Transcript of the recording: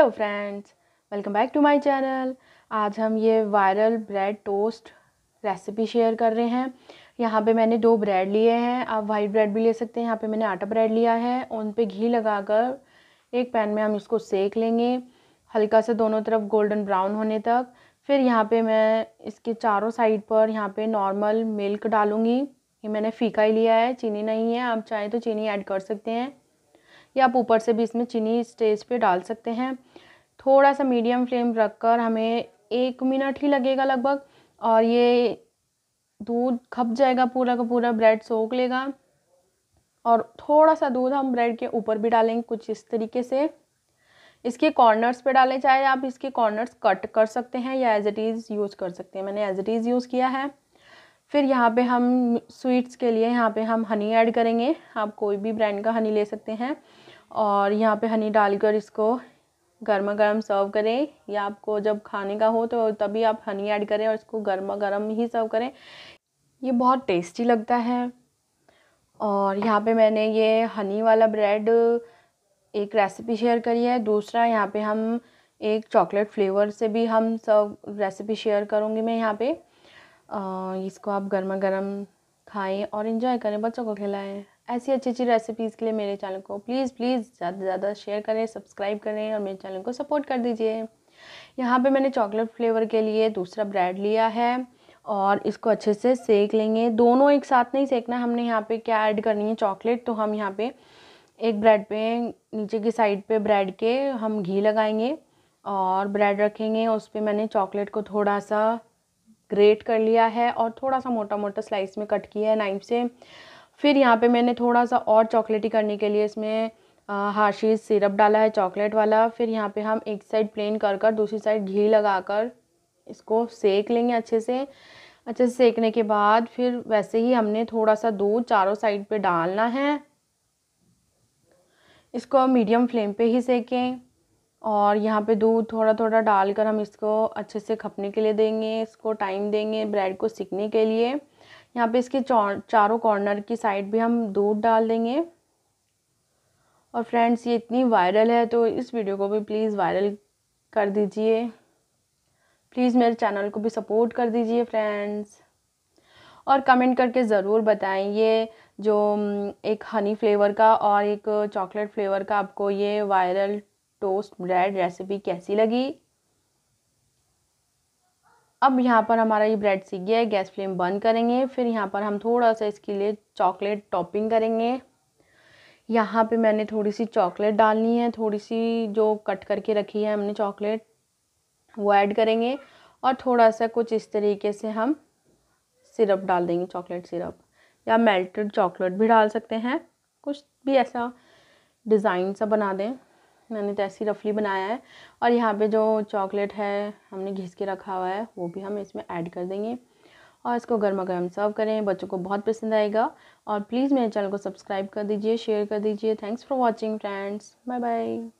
hello friends welcome back to my channel आज हम ये viral bread toast recipe share कर रहे हैं यहाँ पे मैंने दो ब्रेड लिए हैं आप वाइट ब्रेड भी ले सकते हैं यहाँ पे मैंने आटा ब्रेड लिया है उन पे घी लगाकर एक पैन में हम इसको सेक लेंगे हल्का सा दोनों तरफ गोल्डन ब्राउन होने तक फिर यहाँ पर मैं इसके चारों साइड पर यहाँ पर नॉर्मल मिल्क डालूँगी ये मैंने फीका ही लिया है चीनी नहीं है आप चाहें तो चीनी ऐड कर सकते हैं या आप ऊपर से भी इसमें चीनी स्टेज पे डाल सकते हैं थोड़ा सा मीडियम फ्लेम रख कर हमें एक मिनट ही लगेगा लगभग और ये दूध खप जाएगा पूरा का पूरा ब्रेड सोख लेगा और थोड़ा सा दूध हम ब्रेड के ऊपर भी डालेंगे कुछ इस तरीके से इसके कॉर्नर्स पे डालें चाहे आप इसके कॉर्नर्स कट कर सकते हैं या एज इट इज़ यूज़ कर सकते हैं मैंने एज इट इज़ यूज़ किया है फिर यहाँ पे हम स्वीट्स के लिए यहाँ पे हम हनी ऐड करेंगे आप कोई भी ब्रांड का हनी ले सकते हैं और यहाँ पे हनी डालकर इसको गर्मा गर्म सर्व करें या आपको जब खाने का हो तो तभी आप हनी ऐड करें और इसको गर्मा गर्म ही सर्व करें ये बहुत टेस्टी लगता है और यहाँ पे मैंने ये हनी वाला ब्रेड एक रेसिपी शेयर करी है दूसरा यहाँ पे हम एक चॉकलेट फ्लेवर से भी हम सर्व रेसिपी शेयर करूँगी मैं यहाँ पर इसको आप गर्मा गर्म खाएँ और इन्जॉय करें बच्चों को खिलाएँ ऐसी अच्छी अच्छी रेसिपीज़ के लिए मेरे चैनल को प्लीज़ प्लीज़ ज़्यादा से ज़्यादा शेयर करें सब्सक्राइब करें और मेरे चैनल को सपोर्ट कर दीजिए यहाँ पे मैंने चॉकलेट फ्लेवर के लिए दूसरा ब्रेड लिया है और इसको अच्छे से सेक लेंगे दोनों एक साथ नहीं सेकना हमने यहाँ पे क्या ऐड करनी है चॉकलेट तो हम यहाँ पे एक ब्रेड पे नीचे की साइड पे ब्रेड के हम घी लगाएंगे और ब्रेड रखेंगे उस पर मैंने चॉकलेट को थोड़ा सा ग्रेट कर लिया है और थोड़ा सा मोटा मोटा स्लाइस में कट किया है नाइफ से फिर यहाँ पे मैंने थोड़ा सा और चॉकलेटी करने के लिए इसमें हाशीज़ सिरप डाला है चॉकलेट वाला फिर यहाँ पे हम एक साइड प्लेन कर कर दूसरी साइड घी लगा कर इसको सेक लेंगे अच्छे से अच्छे से सेकने के बाद फिर वैसे ही हमने थोड़ा सा दूध चारों साइड पे डालना है इसको मीडियम फ्लेम पे ही सेकें और यहाँ पे दूध थोड़ा थोड़ा डालकर हम इसको अच्छे से खपने के लिए देंगे इसको टाइम देंगे ब्रेड को सिकने के लिए यहाँ पे इसके चारों कॉर्नर की साइड भी हम दूध डाल देंगे और फ्रेंड्स ये इतनी वायरल है तो इस वीडियो को भी प्लीज़ वायरल कर दीजिए प्लीज़ मेरे चैनल को भी सपोर्ट कर दीजिए फ्रेंड्स और कमेंट करके ज़रूर बताएं ये जो एक हनी फ्लेवर का और एक चॉकलेट फ्लेवर का आपको ये वायरल टोस्ट ब्रेड रेसिपी कैसी लगी अब यहाँ पर हमारा ये ब्रेड सीख गया है गैस फ्लेम बंद करेंगे फिर यहाँ पर हम थोड़ा सा इसके लिए चॉकलेट टॉपिंग करेंगे यहाँ पे मैंने थोड़ी सी चॉकलेट डालनी है थोड़ी सी जो कट करके रखी है हमने चॉकलेट वो ऐड करेंगे और थोड़ा सा कुछ इस तरीके से हम सिरप डाल देंगे चॉकलेट सिरप या मेल्टेड चॉकलेट भी डाल सकते हैं कुछ भी ऐसा डिज़ाइन सा बना दें मैंने तैसी तो रफली बनाया है और यहाँ पे जो चॉकलेट है हमने घिस के रखा हुआ है वो भी हम इसमें ऐड कर देंगे और इसको गर्मा गर्म सर्व करें बच्चों को बहुत पसंद आएगा और प्लीज़ मेरे चैनल को सब्सक्राइब कर दीजिए शेयर कर दीजिए thanks for watching friends bye bye